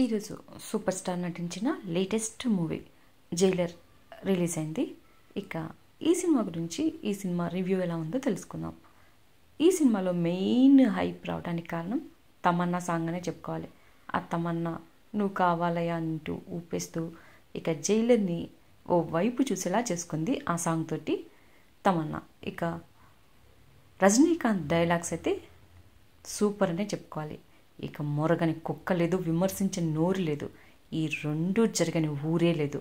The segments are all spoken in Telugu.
ఈరోజు సూపర్ స్టార్ నటించిన లేటెస్ట్ మూవీ జైలర్ రిలీజ్ అయింది ఇక ఈ సినిమా గురించి ఈ సినిమా రివ్యూ ఎలా ఉందో తెలుసుకుందాం ఈ సినిమాలో మెయిన్ హైప్ రావడానికి కారణం తమన్నా సాంగ్ అనే చెప్పుకోవాలి ఆ తమన్నా నువ్వు కావాలయా అంటూ ఊపేస్తూ ఇక జైలర్ని ఓ వైపు చూసేలా చేసుకుంది ఆ సాంగ్ తోటి తమన్నా ఇక రజనీకాంత్ డైలాగ్స్ అయితే సూపర్ అనే చెప్పుకోవాలి ఇక మొరగని కుక్క లేదు విమర్శించే నోరు లేదు ఈ రెండు జరగని ఊరే లేదు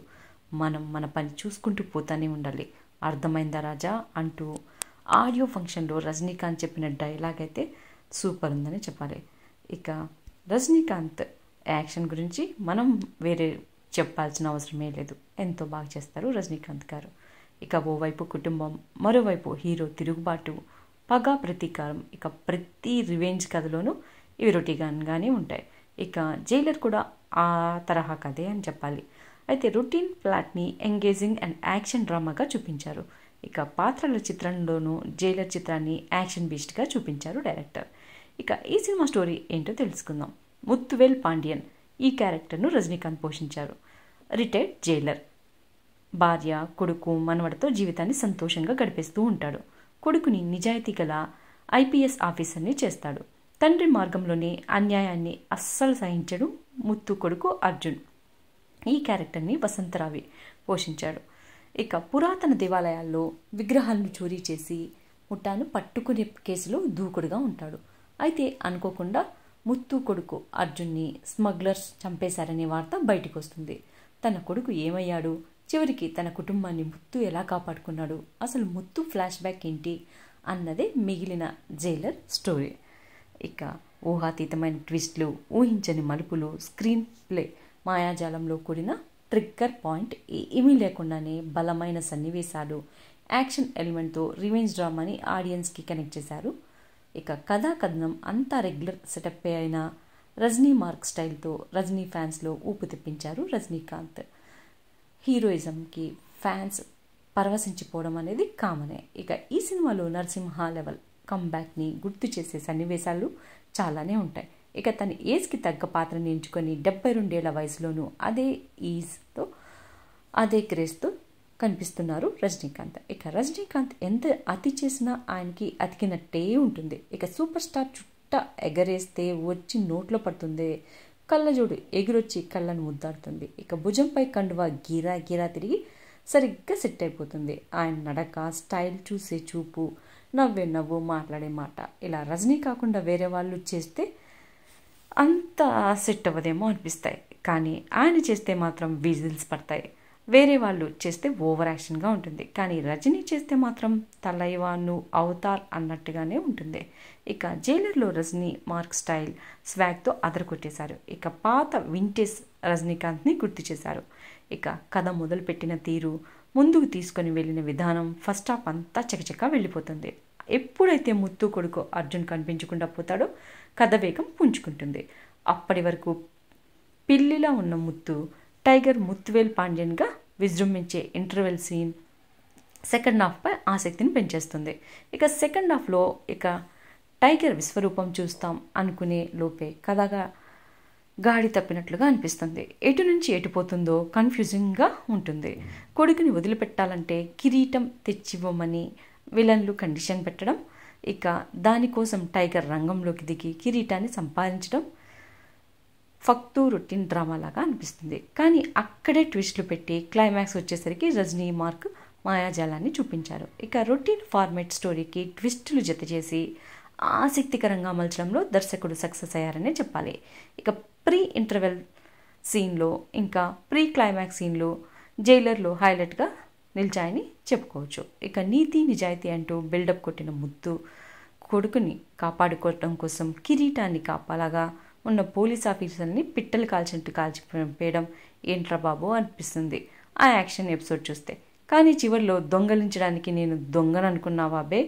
మనం మన పని చూసుకుంటూ పోతానే ఉండాలి అర్థమైందా రాజా అంటూ ఆడియో ఫంక్షన్లో రజనీకాంత్ చెప్పిన డైలాగ్ అయితే సూపర్ ఉందని చెప్పాలి ఇక రజనీకాంత్ యాక్షన్ గురించి మనం వేరే చెప్పాల్సిన అవసరమే లేదు ఎంతో బాగా చేస్తారు రజనీకాంత్ గారు ఇక ఓవైపు కుటుంబం మరోవైపు హీరో తిరుగుబాటు పగా ప్రతీకారం ఇక ప్రతి రివెంజ్ కథలోనూ ఇవి రొటీగాన్గానే ఉంటాయి ఇక జైలర్ కూడా ఆ తరహా కథే అని చెప్పాలి అయితే రొటీన్ ప్లాట్ని ఎంగేజింగ్ అండ్ యాక్షన్ డ్రామాగా చూపించారు ఇక పాత్రల చిత్రంలోనూ జైలర్ చిత్రాన్ని యాక్షన్ బీస్ట్గా చూపించారు డైరెక్టర్ ఇక ఈ సినిమా స్టోరీ ఏంటో తెలుసుకుందాం ముత్తువేల్ పాండ్యన్ ఈ క్యారెక్టర్ను రజనీకాంత్ పోషించారు రిటైర్డ్ జైలర్ భార్య కొడుకు మనవడితో జీవితాన్ని సంతోషంగా గడిపేస్తూ ఉంటాడు కొడుకుని నిజాయితీ గల ఐపీఎస్ ఆఫీసర్ని చేస్తాడు తండ్రి మార్గంలోనే అన్యాయాన్ని అస్సలు సహించడు ముత్తు కొడుకు అర్జున్ ఈ క్యారెక్టర్ని వసంతరావి పోషించాడు ఇక పురాతన దేవాలయాల్లో విగ్రహాలను చోరీ చేసి ముఠాను పట్టుకునే కేసులో దూకుడుగా ఉంటాడు అయితే అనుకోకుండా ముత్తు కొడుకు అర్జున్ని స్మగ్లర్స్ చంపేశారనే వార్త బయటకు వస్తుంది తన కొడుకు ఏమయ్యాడు చివరికి తన కుటుంబాన్ని ముత్తు ఎలా కాపాడుకున్నాడు అసలు ముత్తు ఫ్లాష్ బ్యాక్ ఏంటి అన్నదే మిగిలిన జైలర్ స్టోరీ ఇక ఊహాతీతమైన ట్విస్ట్లు ఊహించని మలుపులు స్క్రీన్ ప్లే మాయాజాలంలో కూడిన ట్రిగ్గర్ పాయింట్ ఏమీ లేకుండానే బలమైన సన్నివేశాలు యాక్షన్ ఎలిమెంట్తో రివెంజ్ డ్రామాని ఆడియన్స్కి కనెక్ట్ చేశారు ఇక కథా కథనం అంతా రెగ్యులర్ సెటప్ అయిన రజనీ మార్క్ స్టైల్తో రజనీ ఫ్యాన్స్లో ఊపు తెప్పించారు రజనీకాంత్ హీరోయిజంకి ఫ్యాన్స్ పరవశించిపోవడం అనేది కామనే ఇక ఈ సినిమాలో నరసింహ లెవెల్ కంబ్యాక్ని గుర్తు చేసే సన్నివేశాలు చాలానే ఉంటాయి ఇక తన ఏజ్కి తగ్గ పాత్రని ఎంచుకొని డెబ్బై రెండేళ్ల వయసులోనూ అదే ఈజ్తో అదే క్రేజ్తో కనిపిస్తున్నారు రజనీకాంత్ ఇక రజనీకాంత్ ఎంత అతి చేసినా ఆయనకి అతికినట్టే ఉంటుంది ఇక సూపర్ స్టార్ చుట్ట ఎగరేస్తే వచ్చి నోట్లో పడుతుంది కళ్ళజోడు ఎగిరొచ్చి కళ్ళను ముద్దాడుతుంది ఇక భుజంపై కండువ గీరా గీరా తిరిగి సరిగ్గా సెట్ అయిపోతుంది ఆయన నడక స్టైల్ చూసే చూపు నవ్వే నవ్వు మాట్లాడే మాట ఇలా రజనీ కాకుండా వేరే వాళ్ళు చేస్తే అంత సెట్ అవ్వదేమో అనిపిస్తాయి కానీ ఆయన చేస్తే మాత్రం విజిల్స్ పడతాయి వేరే వాళ్ళు చేస్తే ఓవర్ యాక్షన్గా ఉంటుంది కానీ రజనీ చేస్తే మాత్రం తలైవా నువ్వు అవతార్ అన్నట్టుగానే ఉంటుంది ఇక జైలర్లో రజనీ మార్క్ స్టైల్ స్వాగ్తో అదర కొట్టేశారు ఇక పాత వింటేజ్ రజనీకాంత్ని గుర్తు చేశారు ఇక కథ మొదలుపెట్టిన తీరు ముందుకు తీసుకొని వెళ్ళిన విధానం ఫస్ట్ హాఫ్ అంతా చకచకా వెళ్ళిపోతుంది ఎప్పుడైతే ముత్తు కొడుకు అర్జున్ కనిపించకుండా పోతాడో కథ వేగం పుంజుకుంటుంది అప్పటి వరకు పిల్లిలా ఉన్న ముత్తు టైగర్ ముత్తువేల్ పాండ్యన్గా విజృంభించే ఇంటర్వెల్ సీన్ సెకండ్ హాఫ్పై ఆసక్తిని పెంచేస్తుంది ఇక సెకండ్ హాఫ్లో ఇక టైగర్ విశ్వరూపం చూస్తాం అనుకునే లోపే కథగా గాడి తప్పినట్లుగా అనిపిస్తుంది ఎటు నుంచి ఎటు పోతుందో కన్ఫ్యూజింగ్గా ఉంటుంది కొడుకుని వదిలిపెట్టాలంటే కిరీటం తెచ్చివ్వమని విలన్లు కండిషన్ పెట్టడం ఇక దానికోసం టైగర్ రంగంలోకి దిగి కిరీటాన్ని సంపాదించడం ఫక్తు రొట్టిన్ డ్రామాలాగా అనిపిస్తుంది కానీ అక్కడే ట్విస్ట్లు పెట్టి క్లైమాక్స్ వచ్చేసరికి రజనీ మార్క్ మాయాజాలాన్ని చూపించారు ఇక రొటీన్ ఫార్మేట్ స్టోరీకి ట్విస్టులు జత చేసి ఆసక్తికరంగా మలచడంలో దర్శకుడు సక్సెస్ అయ్యారనే చెప్పాలి ఇక ప్రీ ఇంటర్వెల్ సీన్లో ఇంకా ప్రీ క్లైమాక్స్ సీన్లో జైలర్లో హైలైట్గా నిలిచాయని చెప్పుకోవచ్చు ఇక నీతి నిజాయితీ అంటూ బిల్డప్ కొట్టిన ముద్దు కొడుకుని కాపాడుకోవటం కోసం కిరీటాన్ని కాపాలగా ఉన్న పోలీస్ ఆఫీసర్ని పిట్టలు కాల్చినట్టు కాల్చి పేయడం ఏంట్రా బాబు అనిపిస్తుంది ఆ యాక్షన్ ఎపిసోడ్ చూస్తే కానీ చివరిలో దొంగలించడానికి నేను దొంగననుకున్నా బాబే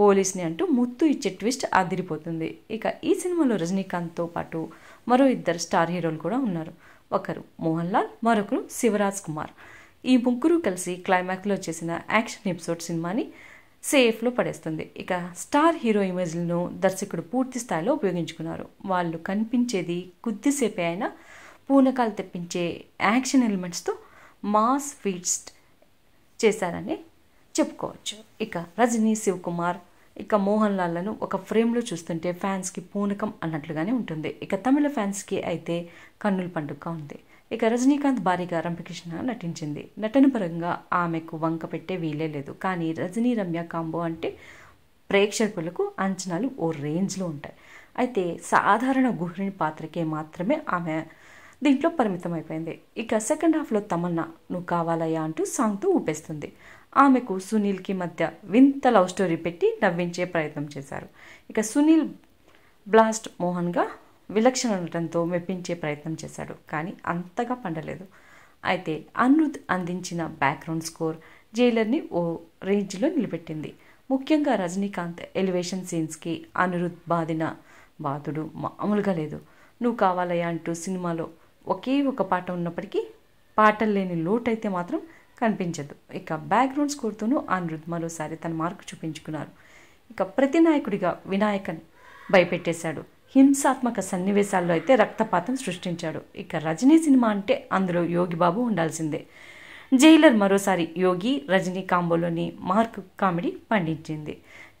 పోలీస్ని అంటూ ముత్తు ఇచ్చే ట్విస్ట్ అదిరిపోతుంది ఇక ఈ సినిమాలో రజనీకాంత్తో పాటు మరో ఇద్దరు స్టార్ హీరోలు కూడా ఉన్నారు ఒకరు మోహన్ లాల్ మరొకరు శివరాజ్ కుమార్ ఈ ముగ్గురు కలిసి క్లైమాక్స్లో చేసిన యాక్షన్ ఎపిసోడ్ సినిమాని సేఫ్లో పడేస్తుంది ఇక స్టార్ హీరో ఇమేజ్లను దర్శకుడు పూర్తి స్థాయిలో ఉపయోగించుకున్నారు వాళ్ళు కనిపించేది కొద్దిసేపే అయినా పూనకాలు తెప్పించే యాక్షన్ ఎలిమెంట్స్తో మాస్ ఫీట్స్ చేశారని చెప్పుకోవచ్చు ఇక రజనీ శివకుమార్ ఇక మోహన్ లాల్లను ఒక ఫ్రేమ్లో చూస్తుంటే ఫ్యాన్స్కి పూనకం అన్నట్లుగానే ఉంటుంది ఇక తమిళ ఫ్యాన్స్కి అయితే కన్నుల పండుగ ఉంది ఇక రజనీకాంత్ భారీగా రంపకృష్ణ నటించింది నటన పరంగా ఆమెకు వంక పెట్టే వీలే లేదు కానీ రజనీ రమ్య కాంబో అంటే ప్రేక్షకులకు అంచనాలు ఓ రేంజ్లో ఉంటాయి అయితే సాధారణ గుహిణి పాత్రకే మాత్రమే ఆమె దీంట్లో పరిమితం అయిపోయింది ఇక సెకండ్ హాఫ్లో తమన్నా నువ్వు కావాలయ్యా అంటూ సాంగ్తో ఊపేస్తుంది ఆమెకు సునీల్కి మధ్య వింత లవ్ స్టోరీ పెట్టి నవ్వించే ప్రయత్నం చేశారు ఇక సునీల్ బ్లాస్ట్ మోహన్గా విలక్షణ ఉండటంతో మెప్పించే ప్రయత్నం చేశాడు కానీ అంతగా పండలేదు అయితే అనురుద్ అందించిన బ్యాక్గ్రౌండ్ స్కోర్ జైలర్ని ఓ రేంజ్లో నిలబెట్టింది ముఖ్యంగా రజనీకాంత్ ఎలివేషన్ సీన్స్కి అనురుద్ బాధిన బాధుడు మామూలుగా లేదు నువ్వు కావాలయ్యా అంటూ సినిమాలో ఒకే ఒక పాట ఉన్నప్పటికీ పాటలు లేని లోటైతే మాత్రం కనిపించదు ఇక బ్యాక్గ్రౌండ్ స్కోర్తోనూ అనిరుద్ మరోసారి తన మార్కు చూపించుకున్నారు ఇక ప్రతి నాయకుడిగా వినాయకన్ భయపెట్టేశాడు హింసాత్మక సన్నివేశాల్లో అయితే రక్తపాతం సృష్టించాడు ఇక రజనీ సినిమా అంటే అందులో యోగి బాబు ఉండాల్సిందే జైలర్ మరోసారి యోగి రజనీ కాంబోలోని మార్క్ కామెడీ పండించింది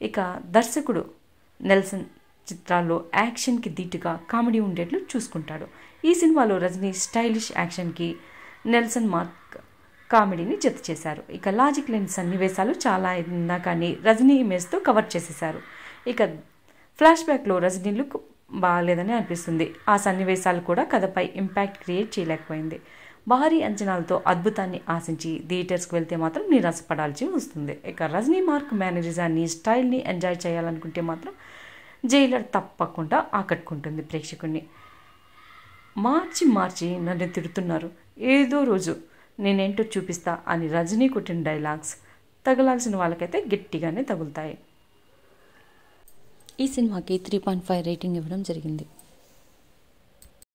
ఇక దర్శకుడు నెల్సన్ చిత్రాల్లో యాక్షన్కి దీటుగా కామెడీ ఉండేట్లు చూసుకుంటాడు ఈ సినిమాలో రజనీ స్టైలిష్ యాక్షన్కి నెల్సన్ మార్క్ కామెడీని జత చేశారు ఇక లాజిక్ లేని సన్నివేశాలు చాలా అయినా కానీ రజనీ ఇమేజ్తో కవర్ చేసేశారు ఇక ఫ్లాష్ బ్యాక్లో రజనీ లుక్ బాగాలేదని అనిపిస్తుంది ఆ సన్నివేశాలు కూడా కథపై ఇంపాక్ట్ క్రియేట్ చేయలేకపోయింది భారీ అంచనాలతో అద్భుతాన్ని ఆశించి థియేటర్స్కి వెళ్తే మాత్రం నిరాశపడాల్సి వస్తుంది ఇక రజనీ మార్క్ మేనరిజాన్ని స్టైల్ని ఎంజాయ్ చేయాలనుకుంటే మాత్రం జైలర్ తప్పకుండా ఆకట్టుకుంటుంది ప్రేక్షకుణ్ణి మార్చి మార్చి నన్ను తిడుతున్నారు ఏదో రోజు నేనేంటో చూపిస్తా అని రజనీ కుట్టిన డైలాగ్స్ తగలాల్సిన వాళ్ళకైతే గట్టిగానే తగులుతాయి ఈ సినిమాకి త్రీ పాయింట్ ఫైవ్ రేటింగ్ ఇవ్వడం జరిగింది